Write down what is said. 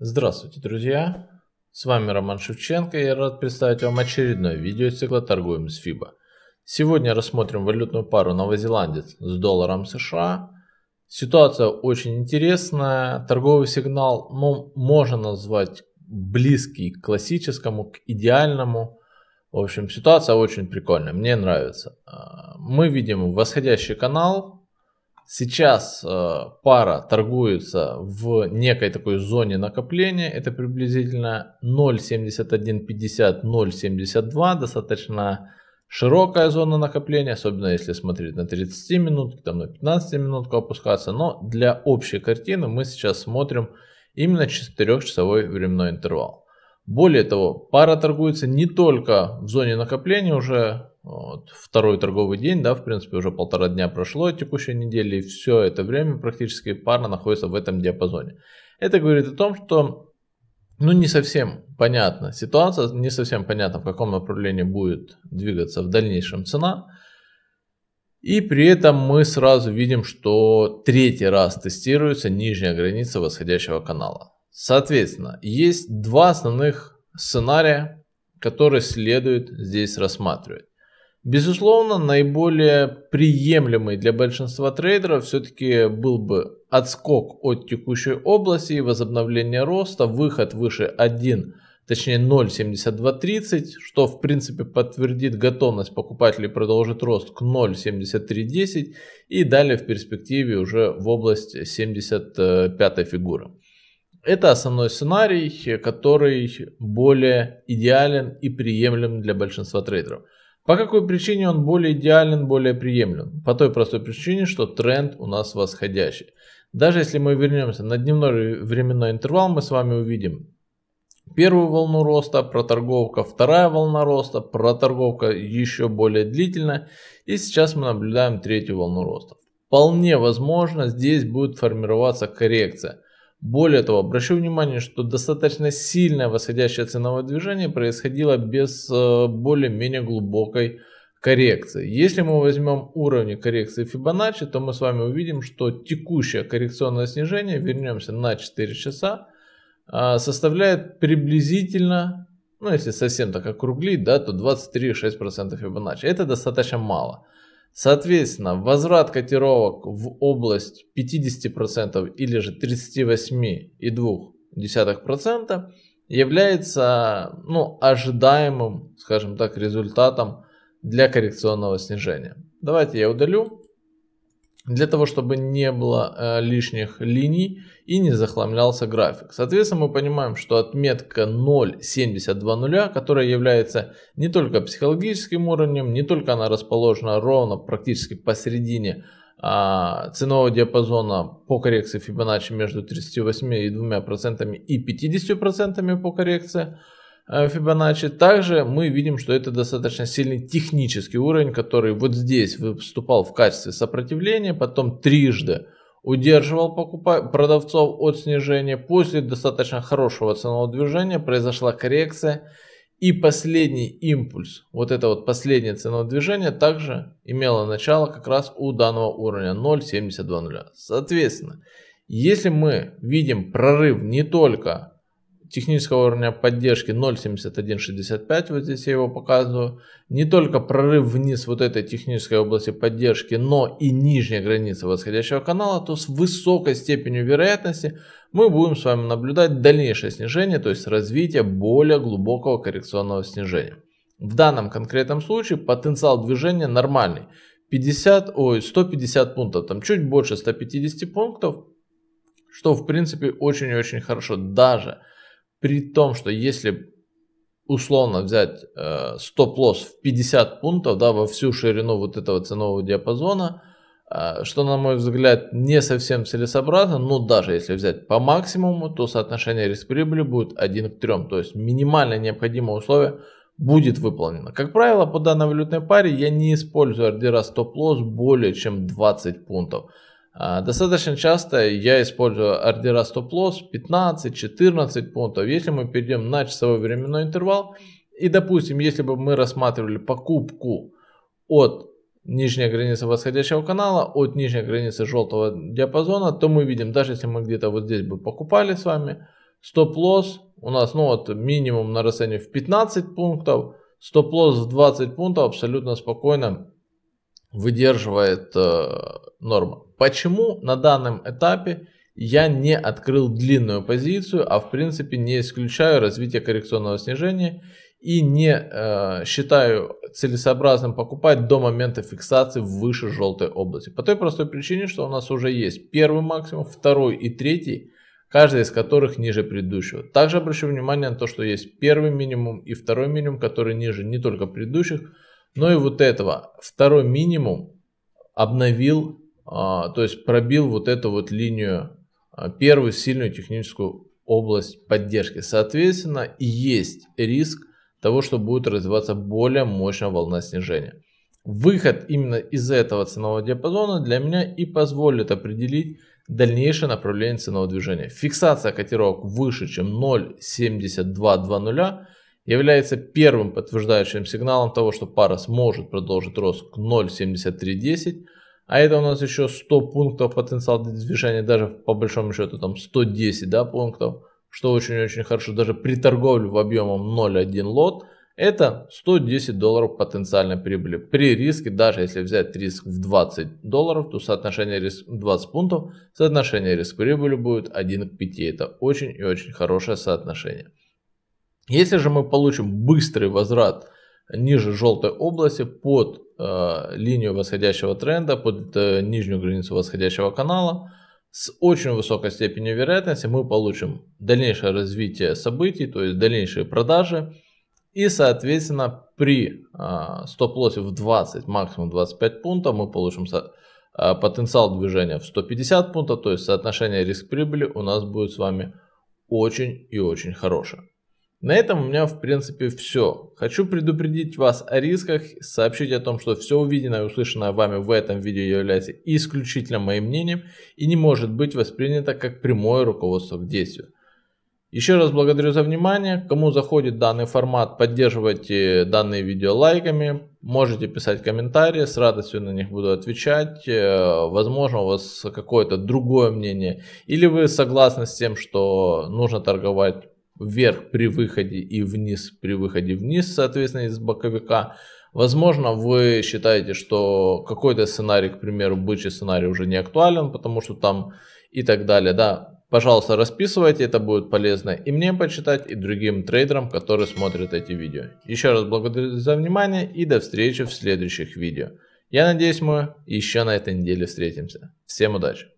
Здравствуйте, друзья! С вами Роман Шевченко и я рад представить вам очередное видео о торгуем с ФИБА. Сегодня рассмотрим валютную пару новозеландец с долларом США. Ситуация очень интересная. Торговый сигнал ну, можно назвать близкий к классическому, к идеальному. В общем, ситуация очень прикольная, мне нравится. А, мы видим восходящий канал, Сейчас э, пара торгуется в некой такой зоне накопления. Это приблизительно 0.7150-0.72. Достаточно широкая зона накопления, особенно если смотреть на 30 минут, там на 15 минутку опускаться. Но для общей картины мы сейчас смотрим именно 4-часовой временной интервал. Более того, пара торгуется не только в зоне накопления, уже вот. Второй торговый день, да, в принципе, уже полтора дня прошло текущей недели, и все это время практически пара находится в этом диапазоне. Это говорит о том, что ну, не совсем понятна ситуация, не совсем понятно, в каком направлении будет двигаться в дальнейшем цена. И при этом мы сразу видим, что третий раз тестируется нижняя граница восходящего канала. Соответственно, есть два основных сценария, которые следует здесь рассматривать. Безусловно, наиболее приемлемый для большинства трейдеров все-таки был бы отскок от текущей области и возобновление роста, выход выше 1, точнее 0.7230, что в принципе подтвердит готовность покупателей продолжить рост к 0.7310 и далее в перспективе уже в область 75 фигуры. Это основной сценарий, который более идеален и приемлем для большинства трейдеров. По какой причине он более идеален, более приемлем? По той простой причине, что тренд у нас восходящий. Даже если мы вернемся на дневной временной интервал, мы с вами увидим первую волну роста, проторговка, вторая волна роста, проторговка еще более длительная. И сейчас мы наблюдаем третью волну роста. Вполне возможно здесь будет формироваться коррекция. Более того, обращу внимание, что достаточно сильное восходящее ценовое движение происходило без э, более-менее глубокой коррекции. Если мы возьмем уровни коррекции Fibonacci, то мы с вами увидим, что текущее коррекционное снижение, вернемся на 4 часа, а, составляет приблизительно, ну если совсем так округлить, да, то 23,6% Fibonacci. Это достаточно мало. Соответственно, возврат котировок в область 50% или же 38,2% является ну, ожидаемым, скажем так, результатом для коррекционного снижения. Давайте я удалю для того, чтобы не было э, лишних линий и не захламлялся график. Соответственно, мы понимаем, что отметка 0.72.0, которая является не только психологическим уровнем, не только она расположена ровно практически посередине а, ценового диапазона по коррекции Fibonacci между 38 и 2% и 50% по коррекции, Э, Фибоначчи. Также мы видим, что это достаточно сильный технический уровень, который вот здесь выступал в качестве сопротивления, потом трижды удерживал покупа- продавцов от снижения. После достаточно хорошего ценового движения произошла коррекция. И последний импульс, вот это вот последнее ценовое движение, также имело начало как раз у данного уровня 0.720. Соответственно, если мы видим прорыв не только технического уровня поддержки 0.7165, вот здесь я его показываю, не только прорыв вниз вот этой технической области поддержки, но и нижняя граница восходящего канала, то с высокой степенью вероятности мы будем с вами наблюдать дальнейшее снижение, то есть развитие более глубокого коррекционного снижения. В данном конкретном случае потенциал движения нормальный. 50, ой, 150 пунктов, там чуть больше 150 пунктов, что в принципе очень и очень хорошо. Даже при том, что если условно взять э, стоп-лосс в 50 пунктов, да, во всю ширину вот этого ценового диапазона, э, что, на мой взгляд, не совсем целесообразно, но даже если взять по максимуму, то соотношение риск-прибыли будет 1 к 3, то есть минимально необходимое условие будет выполнено. Как правило, по данной валютной паре я не использую ордера стоп-лосс более чем 20 пунктов. А, достаточно часто я использую ордера стоп-лосс 15-14 пунктов. Если мы перейдем на часовой временной интервал, и допустим, если бы мы рассматривали покупку от нижней границы восходящего канала, от нижней границы желтого диапазона, то мы видим, даже если мы где-то вот здесь бы покупали с вами, стоп-лосс у нас ну вот минимум на расстоянии в 15 пунктов, стоп-лосс в 20 пунктов абсолютно спокойно выдерживает э, норма. Почему на данном этапе я не открыл длинную позицию, а в принципе не исключаю развитие коррекционного снижения и не э, считаю целесообразным покупать до момента фиксации выше желтой области. По той простой причине, что у нас уже есть первый максимум, второй и третий, каждый из которых ниже предыдущего. Также обращу внимание на то, что есть первый минимум и второй минимум, который ниже не только предыдущих, но и вот этого. Второй минимум обновил а, то есть пробил вот эту вот линию, а, первую сильную техническую область поддержки. Соответственно, есть риск того, что будет развиваться более мощная волна снижения. Выход именно из этого ценового диапазона для меня и позволит определить дальнейшее направление ценового движения. Фиксация котировок выше, чем 0.7220 является первым подтверждающим сигналом того, что пара сможет продолжить рост к 0.7310 а это у нас еще 100 пунктов потенциал движения, даже по большому счету там 110 да, пунктов, что очень-очень хорошо, даже при торговле в объемом 0,1 лот, это 110 долларов потенциальной прибыли. При риске, даже если взять риск в 20 долларов, то соотношение риск 20 пунктов, соотношение риск прибыли будет 1 к 5. Это очень и очень хорошее соотношение. Если же мы получим быстрый возврат ниже желтой области под э, линию восходящего тренда, под э, нижнюю границу восходящего канала. С очень высокой степенью вероятности мы получим дальнейшее развитие событий, то есть дальнейшие продажи. И, соответственно, при э, стоп-лоссе в 20, максимум 25 пунктов мы получим со, э, потенциал движения в 150 пунктов, то есть соотношение риск-прибыли у нас будет с вами очень и очень хорошее. На этом у меня в принципе все. Хочу предупредить вас о рисках, сообщить о том, что все увиденное и услышанное вами в этом видео является исключительно моим мнением и не может быть воспринято как прямое руководство к действию. Еще раз благодарю за внимание. Кому заходит данный формат, поддерживайте данные видео лайками. Можете писать комментарии, с радостью на них буду отвечать. Э, возможно, у вас какое-то другое мнение. Или вы согласны с тем, что нужно торговать вверх при выходе и вниз при выходе вниз, соответственно, из боковика. Возможно, вы считаете, что какой-то сценарий, к примеру, бычий сценарий уже не актуален, потому что там и так далее, да, Пожалуйста, расписывайте, это будет полезно и мне почитать, и другим трейдерам, которые смотрят эти видео. Еще раз благодарю за внимание и до встречи в следующих видео. Я надеюсь, мы еще на этой неделе встретимся. Всем удачи!